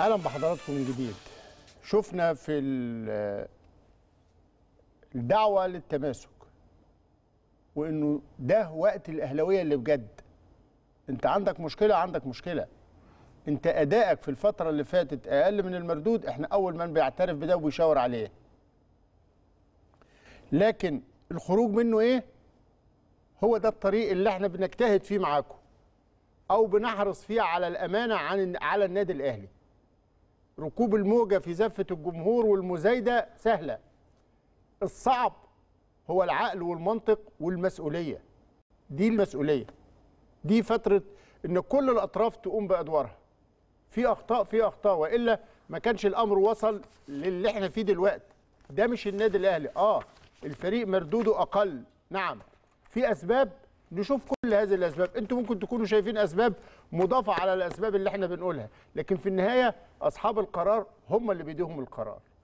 اهلا بحضراتكم من جديد شفنا في الدعوه للتماسك وانه ده وقت الاهلاويه اللي بجد انت عندك مشكله عندك مشكله انت ادائك في الفتره اللي فاتت اقل من المردود احنا اول من بيعترف بده وبيشاور عليه لكن الخروج منه ايه هو ده الطريق اللي احنا بنجتهد فيه معاكم او بنحرص فيه على الامانه عن على النادي الاهلي ركوب الموجة في زفة الجمهور والمزايدة سهلة الصعب هو العقل والمنطق والمسؤولية دي المسؤولية دي فترة ان كل الاطراف تقوم بادوارها في اخطاء في اخطاء والا ما كانش الامر وصل للي احنا فيه دلوقتي ده مش النادي الاهلي اه الفريق مردوده اقل نعم في اسباب نشوف كل هذه الاسباب انتم ممكن تكونوا شايفين اسباب مضافه على الاسباب اللي احنا بنقولها لكن في النهايه اصحاب القرار هم اللي بيديهم القرار